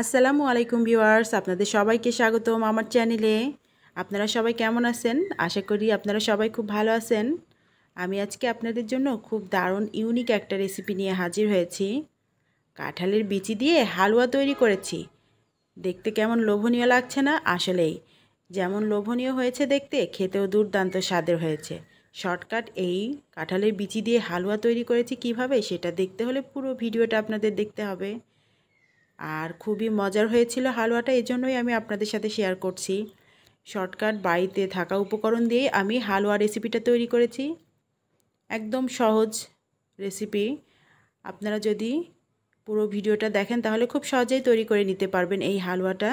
আসসালামু আলাইকুম ভিউয়ার্স আপনাদের সবাইকে স্বাগতম আমার চ্যানেলে আপনারা সবাই কেমন আছেন আশা করি আপনারা সবাই খুব ভালো আছেন আমি আজকে আপনাদের জন্য খুব দারুণ ইউনিক একটা রেসিপি নিয়ে হাজির হয়েছি কাঁঠালের বিচি দিয়ে হালুয়া তৈরি করেছি দেখতে কেমন লোভনীয় লাগছে না আসলেই যেমন লোভনীয় হয়েছে দেখতে খেতেও দুর্দান্ত স্বাদের হয়েছে শর্টকাট এই কাঁঠালের বিচি দিয়ে হালুয়া তৈরি করেছি কিভাবে সেটা দেখতে হলে পুরো ভিডিওটা আপনাদের দেখতে হবে আর খুবই মজার হয়েছিল হালুয়াটা এজন্যই আমি আপনাদের সাথে শেয়ার করছি শর্টকাট বাড়িতে থাকা উপকরণ দিয়ে আমি হালুয়া রেসিপিটা তৈরি করেছি একদম সহজ রেসিপি আপনারা যদি পুরো ভিডিওটা দেখেন তাহলে খুব সহজেই তৈরি করে নিতে পারবেন এই হালুয়াটা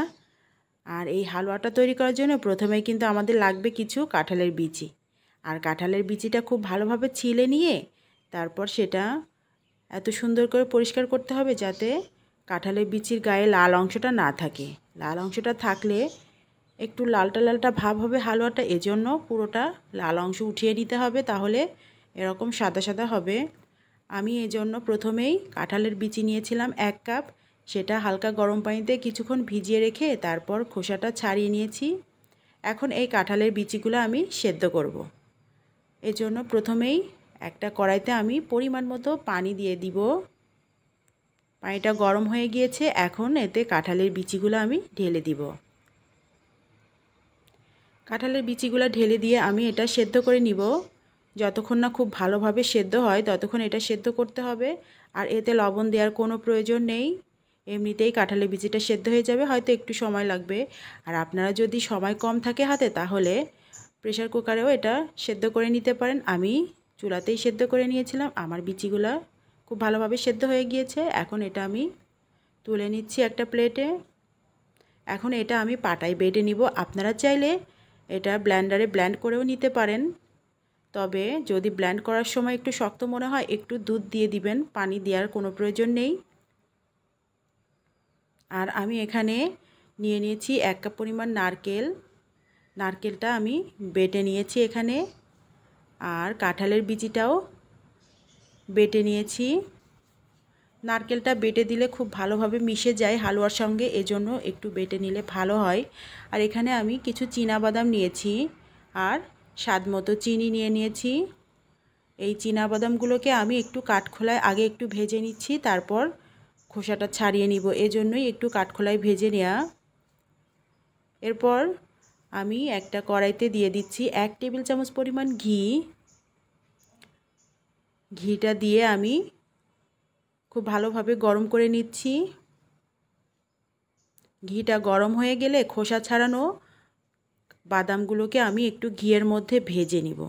আর এই হালুয়াটা তৈরি করার জন্য প্রথমে কিন্তু আমাদের লাগবে কিছু কাঁঠালের বিচি আর কাঁঠালের বিচিটা খুব ভালোভাবে ছিলে নিয়ে তারপর সেটা এত সুন্দর করে পরিষ্কার করতে হবে যাতে কাঁঠালের বিচির গায়ে লাল অংশটা না থাকে লাল অংশটা থাকলে একটু লালটা লালটা ভাব হবে হালুয়াটা এজন্য পুরোটা লাল অংশ উঠিয়ে নিতে হবে তাহলে এরকম সাদা সাদা হবে আমি এজন্য প্রথমেই কাঁঠালের বিচি নিয়েছিলাম এক কাপ সেটা হালকা গরম পানিতে কিছুক্ষণ ভিজিয়ে রেখে তারপর খোসাটা ছাড়িয়ে নিয়েছি এখন এই কাঁঠালের বিচিগুলো আমি সেদ্ধ করব। এজন্য প্রথমেই একটা কড়াইতে আমি পরিমাণ মতো পানি দিয়ে দিব পানিটা গরম হয়ে গিয়েছে এখন এতে কাঁঠালের বিচিগুলো আমি ঢেলে দিব কাঁঠালের বিচিগুলো ঢেলে দিয়ে আমি এটা সেদ্ধ করে নিব যতক্ষণ না খুব ভালোভাবে সেদ্ধ হয় ততক্ষণ এটা সেদ্ধ করতে হবে আর এতে লবণ দেওয়ার কোনো প্রয়োজন নেই এমনিতেই কাঁঠালের বিচিটা সেদ্ধ হয়ে যাবে হয়তো একটু সময় লাগবে আর আপনারা যদি সময় কম থাকে হাতে তাহলে প্রেশার কুকারেও এটা সেদ্ধ করে নিতে পারেন আমি চুলাতেই সেদ্ধ করে নিয়েছিলাম আমার বিচিগুলা খুব ভালোভাবে সেদ্ধ হয়ে গিয়েছে এখন এটা আমি তুলে নিচ্ছি একটা প্লেটে এখন এটা আমি পাটায় বেটে নিব আপনারা চাইলে এটা ব্ল্যান্ডারে ব্ল্যান্ড করেও নিতে পারেন তবে যদি ব্ল্যান্ড করার সময় একটু শক্ত মনে হয় একটু দুধ দিয়ে দিবেন পানি দেওয়ার কোনো প্রয়োজন নেই আর আমি এখানে নিয়ে নিয়েছি এক কাপ পরিমাণ নারকেল নারকেলটা আমি বেটে নিয়েছি এখানে আর কাঁঠালের বিচিটাও বেটে নিয়েছি নারকেলটা বেটে দিলে খুব ভালোভাবে মিশে যায় হালুয়ার সঙ্গে এজন্য একটু বেটে নিলে ভালো হয় আর এখানে আমি কিছু বাদাম নিয়েছি আর স্বাদ মতো চিনি নিয়ে নিয়েছি এই বাদামগুলোকে আমি একটু কাঠখোলায় আগে একটু ভেজে নিচ্ছি তারপর খোসাটা ছাড়িয়ে নিব এজন্যই একটু কাঠখোলায় ভেজে নেওয়া এরপর আমি একটা কড়াইতে দিয়ে দিচ্ছি এক টেবিল চামচ পরিমাণ ঘি ঘিটা দিয়ে আমি খুব ভালোভাবে গরম করে নিচ্ছি ঘিটা গরম হয়ে গেলে খোসা ছাড়ানো বাদামগুলোকে আমি একটু ঘিয়ের মধ্যে ভেজে নিব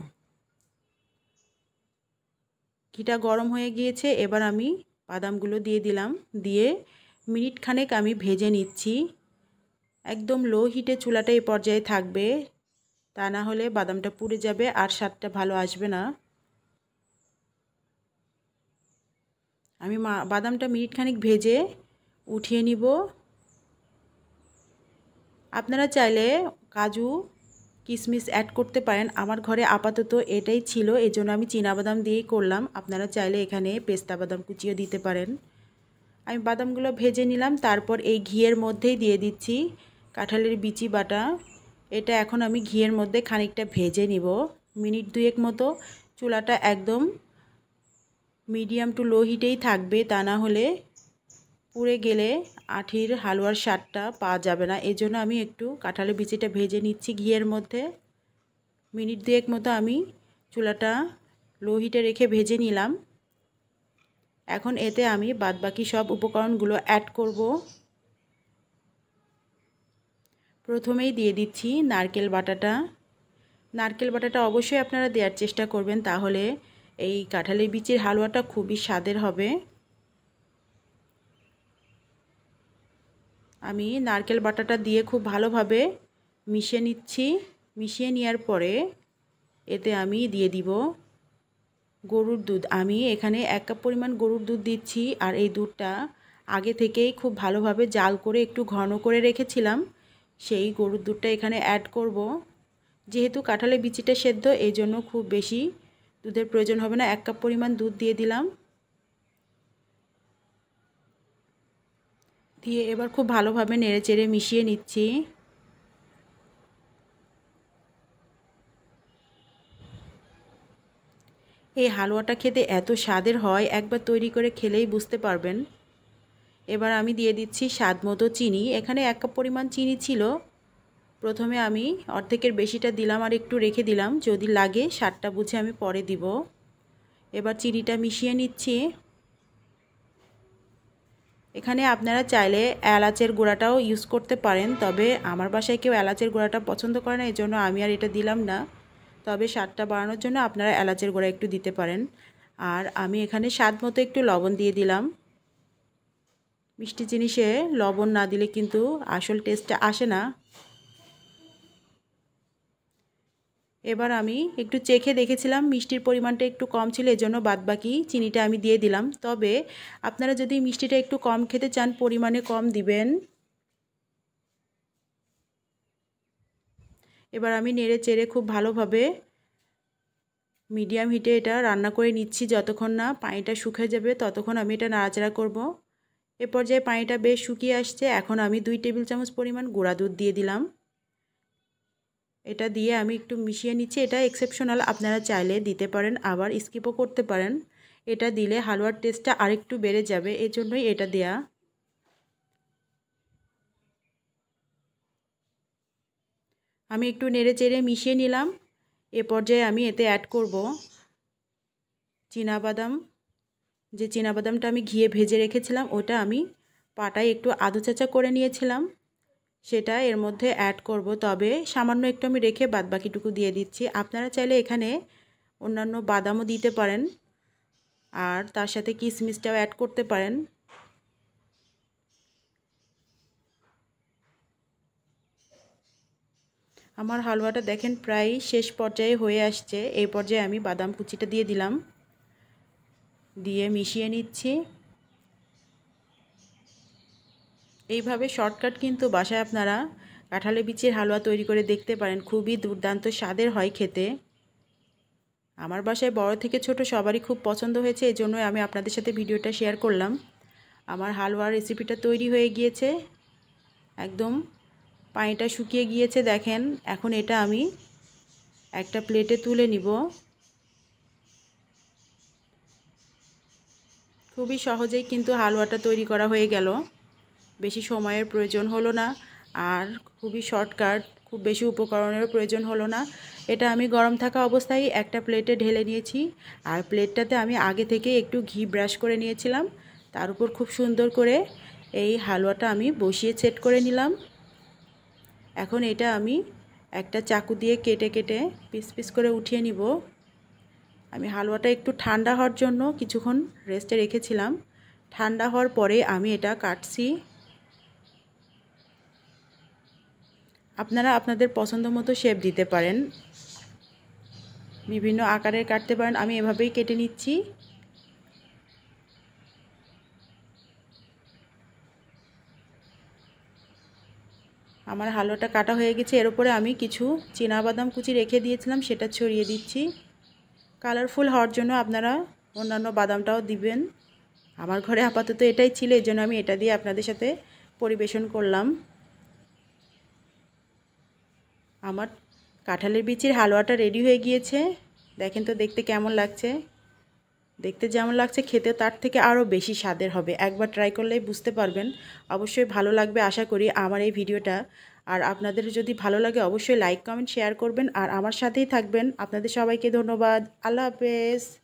ঘিটা গরম হয়ে গিয়েছে এবার আমি বাদামগুলো দিয়ে দিলাম দিয়ে মিনিট খানেক আমি ভেজে নিচ্ছি একদম লো হিটে চুলাটা এই পর্যায়ে থাকবে তা না হলে বাদামটা পুড়ে যাবে আর স্বাদটা ভালো আসবে না আমি মা বাদামটা মিনিটখানিক ভেজে উঠিয়ে নিব আপনারা চাইলে কাজু কিশমিশ অ্যাড করতে পারেন আমার ঘরে আপাতত এটাই ছিল এই জন্য আমি বাদাম দিয়েই করলাম আপনারা চাইলে এখানে পেস্তা বাদাম কুচিয়ে দিতে পারেন আমি বাদামগুলো ভেজে নিলাম তারপর এই ঘিয়ের মধ্যেই দিয়ে দিচ্ছি কাঁঠালের বিচি বাটা এটা এখন আমি ঘিয়ের মধ্যে খানিকটা ভেজে নিব মিনিট দুয়েক মতো চুলাটা একদম মিডিয়াম টু লো হিটেই থাকবে তা না হলে পুড়ে গেলে আঠির হালুয়ার স্বাদটা পাওয়া যাবে না এজন্য আমি একটু কাঁঠালের বিচিটা ভেজে নিচ্ছি ঘিয়ের মধ্যে মিনিট দুয়েক মতো আমি চুলাটা লো হিটে রেখে ভেজে নিলাম এখন এতে আমি বাদবাকি সব উপকরণগুলো অ্যাড করব প্রথমেই দিয়ে দিচ্ছি নারকেল বাটাটা নারকেল বাটাটা অবশ্যই আপনারা দেওয়ার চেষ্টা করবেন তাহলে এই কাঁঠালের বিচির হালুয়াটা খুবই স্বাদের হবে আমি নারকেল বাটাটা দিয়ে খুব ভালোভাবে মিশিয়ে নিচ্ছি মিশিয়ে নেওয়ার পরে এতে আমি দিয়ে দিব গরুর দুধ আমি এখানে এক কাপ পরিমাণ গরুর দুধ দিচ্ছি আর এই দুধটা আগে থেকেই খুব ভালোভাবে জাল করে একটু ঘন করে রেখেছিলাম সেই গরুর দুধটা এখানে অ্যাড করব যেহেতু কাঁঠালের বিচিটা সেদ্ধ এই জন্য খুব বেশি দুধের প্রয়োজন হবে না এক কাপ পরিমাণ দুধ দিয়ে দিলাম দিয়ে এবার খুব ভালোভাবে নেড়ে চেড়ে মিশিয়ে নিচ্ছি এই হালুয়াটা খেতে এত স্বাদের হয় একবার তৈরি করে খেলেই বুঝতে পারবেন এবার আমি দিয়ে দিচ্ছি স্বাদ মতো চিনি এখানে এক কাপ পরিমাণ চিনি ছিল প্রথমে আমি অর্ধেকের বেশিটা দিলাম আর একটু রেখে দিলাম যদি লাগে সারটা বুঝে আমি পরে দিব এবার চিনিটা মিশিয়ে নিচ্ছি এখানে আপনারা চাইলে এলাচের গুঁড়াটাও ইউজ করতে পারেন তবে আমার বাসায় কেউ এলাচের গুঁড়াটা পছন্দ করে না এই জন্য আমি আর এটা দিলাম না তবে স্বাদটা বাড়ানোর জন্য আপনারা এলাচের গুঁড়া একটু দিতে পারেন আর আমি এখানে স্বাদ মতো একটু লবণ দিয়ে দিলাম মিষ্টি জিনিসে লবণ না দিলে কিন্তু আসল টেস্টটা আসে না এবার আমি একটু চেখে দেখেছিলাম মিষ্টির পরিমাণটা একটু কম ছিল এজন্য বাদবাকি চিনিটা আমি দিয়ে দিলাম তবে আপনারা যদি মিষ্টিটা একটু কম খেতে চান পরিমাণে কম দিবেন এবার আমি নেড়ে চেড়ে খুব ভালোভাবে মিডিয়াম হিটে এটা রান্না করে নিচ্ছি যতক্ষণ না পানিটা শুকিয়ে যাবে ততক্ষণ আমি এটা নাড়াচাড়া করব। এ পর্যায়ে পানিটা বেশ শুকিয়ে আসছে এখন আমি দুই টেবিল চামচ পরিমাণ গুঁড়া দুধ দিয়ে দিলাম এটা দিয়ে আমি একটু মিশিয়ে নিচ্ছি এটা এক্সেপশনাল আপনারা চাইলে দিতে পারেন আবার স্কিপও করতে পারেন এটা দিলে হালুয়ার টেস্টটা আরেকটু বেড়ে যাবে এজন্যই এটা দেয়া আমি একটু নেড়ে চেড়ে মিশিয়ে নিলাম এ পর্যায়ে আমি এতে অ্যাড করব বাদাম যে বাদামটা আমি ঘিয়ে ভেজে রেখেছিলাম ওটা আমি পাটায় একটু আধো চাচা করে নিয়েছিলাম সেটা এর মধ্যে অ্যাড করব তবে সামান্য একটু আমি রেখে বাদবাকিটুকু দিয়ে দিচ্ছি আপনারা চাইলে এখানে অন্যান্য বাদামও দিতে পারেন আর তার সাথে কিশমিশটাও অ্যাড করতে পারেন আমার হালুয়াটা দেখেন প্রায় শেষ পর্যায়ে হয়ে আসছে এই পর্যায়ে আমি বাদাম কুচিটা দিয়ে দিলাম দিয়ে মিশিয়ে নিচ্ছি এইভাবে শর্টকাট কিন্তু বাসায় আপনারা কাঁঠালে বিচের হালুয়া তৈরি করে দেখতে পারেন খুবই দুর্দান্ত স্বাদের হয় খেতে আমার বাসায় বড় থেকে ছোট সবারই খুব পছন্দ হয়েছে এই জন্যই আমি আপনাদের সাথে ভিডিওটা শেয়ার করলাম আমার হালুয়ার রেসিপিটা তৈরি হয়ে গিয়েছে একদম পানিটা শুকিয়ে গিয়েছে দেখেন এখন এটা আমি একটা প্লেটে তুলে নিব খুবই সহজেই কিন্তু হালুয়াটা তৈরি করা হয়ে গেল বেশি সময়ের প্রয়োজন হলো না আর খুবই শর্টকাট খুব বেশি উপকরণের প্রয়োজন হলো না এটা আমি গরম থাকা অবস্থায় একটা প্লেটে ঢেলে নিয়েছি আর প্লেটটাতে আমি আগে থেকে একটু ঘি ব্রাশ করে নিয়েছিলাম তার উপর খুব সুন্দর করে এই হালুয়াটা আমি বসিয়ে সেট করে নিলাম এখন এটা আমি একটা চাকু দিয়ে কেটে কেটে পিস পিস করে উঠিয়ে নিব আমি হালুয়াটা একটু ঠান্ডা হওয়ার জন্য কিছুক্ষণ রেস্টে রেখেছিলাম ঠান্ডা হওয়ার পরে আমি এটা কাটছি আপনারা আপনাদের পছন্দ মতো শেপ দিতে পারেন বিভিন্ন আকারের কাটতে পারেন আমি এভাবেই কেটে নিচ্ছি আমার হালুয়াটা কাটা হয়ে গেছে এর উপরে আমি কিছু বাদাম কুচি রেখে দিয়েছিলাম সেটা ছড়িয়ে দিচ্ছি কালারফুল হওয়ার জন্য আপনারা অন্যান্য বাদামটাও দিবেন আমার ঘরে আপাতত এটাই ছিল এই জন্য আমি এটা দিয়ে আপনাদের সাথে পরিবেশন করলাম আমার কাঁঠালের বিচির হালুয়াটা রেডি হয়ে গিয়েছে দেখেন তো দেখতে কেমন লাগছে দেখতে যেমন লাগছে খেতে তার থেকে আরও বেশি স্বাদের হবে একবার ট্রাই করলেই বুঝতে পারবেন অবশ্যই ভালো লাগবে আশা করি আমার এই ভিডিওটা আর আপনাদের যদি ভালো লাগে অবশ্যই লাইক কমেন্ট শেয়ার করবেন আর আমার সাথেই থাকবেন আপনাদের সবাইকে ধন্যবাদ আল্লাহ হাফেজ